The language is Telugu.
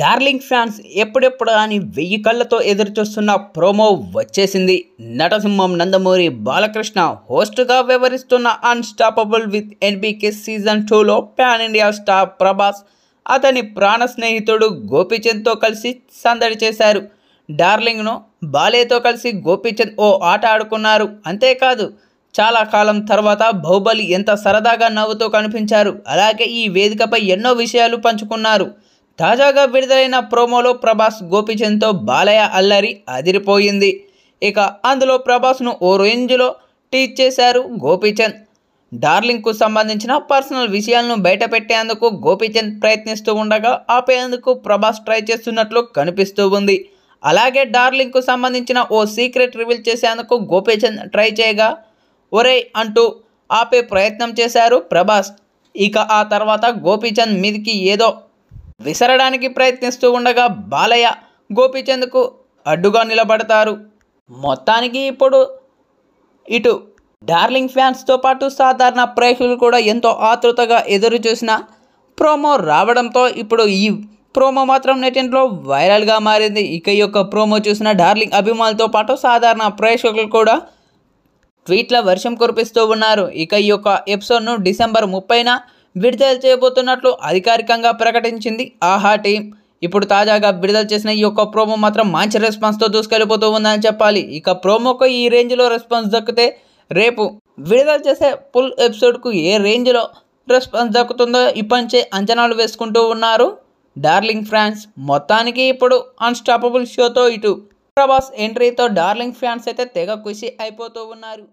డార్లింగ్ ఫ్యాన్స్ ఎప్పుడెప్పుడు అని వెయ్యి కళ్ళతో ఎదురుచూస్తున్న ప్రోమో వచ్చేసింది నటసింహం నందమూరి బాలకృష్ణ హోస్ట్గా వ్యవహరిస్తున్న అన్స్టాపబుల్ విత్ ఎన్బీకే సీజన్ టూలో ప్యాన్ ఇండియా స్టార్ ప్రభాస్ అతని ప్రాణ స్నేహితుడు గోపీచంద్తో కలిసి సందడి చేశారు డార్లింగ్ను బాలేతో కలిసి గోపీచంద్ ఓ ఆట ఆడుకున్నారు అంతేకాదు చాలా కాలం తర్వాత బాహుబలి ఎంత సరదాగా నవ్వుతూ కనిపించారు అలాగే ఈ వేదికపై ఎన్నో విషయాలు పంచుకున్నారు తాజాగా విడుదలైన ప్రోమోలో ప్రభాస్ గోపిచంద్తో బాలయ్య అల్లరి అదిరిపోయింది ఇక అందులో ప్రభాస్ను ఓ రేంజ్లో టీచ్ చేశారు గోపీచంద్ డార్లింగ్కు సంబంధించిన పర్సనల్ విషయాలను బయటపెట్టేందుకు గోపీచంద్ ప్రయత్నిస్తూ ఉండగా ఆపేందుకు ప్రభాస్ ట్రై చేస్తున్నట్లు కనిపిస్తూ ఉంది అలాగే డార్లింగ్కు సంబంధించిన ఓ సీక్రెట్ రివీల్ చేసేందుకు గోపీచంద్ ట్రై చేయగా ఒరే అంటూ ఆపే ప్రయత్నం చేశారు ప్రభాస్ ఇక ఆ తర్వాత గోపీచంద్ మీదికి ఏదో విసరడానికి ప్రయత్నిస్తూ ఉండగా బాలయ్య గోపీచంద్కు అడ్డుగా నిలబడతారు మొత్తానికి ఇప్పుడు ఇటు డార్లింగ్ ఫ్యాన్స్తో పాటు సాధారణ ప్రేక్షకులు కూడా ఎంతో ఆతృతగా ఎదురు చూసిన ప్రోమో రావడంతో ఇప్పుడు ఈ ప్రోమో మాత్రం నెటింట్లో వైరల్గా మారింది ఇక ఈ యొక్క ప్రోమో చూసిన డార్లింగ్ అభిమానులతో పాటు సాధారణ ప్రేక్షకులు కూడా ట్వీట్ల వర్షం కురిపిస్తూ ఉన్నారు ఇక ఈ యొక్క ఎపిసోడ్ను డిసెంబర్ ముప్పైన విడుదల చేయబోతున్నట్లు అధికారికంగా ప్రకటించింది ఆహా టీం ఇప్పుడు తాజాగా విడుదల చేసిన ఈ యొక్క ప్రోమో మాత్రం మంచి రెస్పాన్స్తో దూసుకెళ్ళిపోతూ ఉందని చెప్పాలి ఇక ప్రోమోకు ఈ రేంజ్లో రెస్పాన్స్ దక్కితే రేపు విడుదల చేసే ఫుల్ ఎపిసోడ్కు ఏ రేంజ్లో రెస్పాన్స్ దక్కుతుందో ఇప్పటించే అంచనాలు వేసుకుంటూ ఉన్నారు డార్లింగ్ ఫ్యాన్స్ మొత్తానికి ఇప్పుడు అన్స్టాపబుల్ షోతో ఇటు ప్రభాస్ ఎంట్రీతో డార్లింగ్ ఫ్యాన్స్ అయితే తెగ ఖుషి అయిపోతూ ఉన్నారు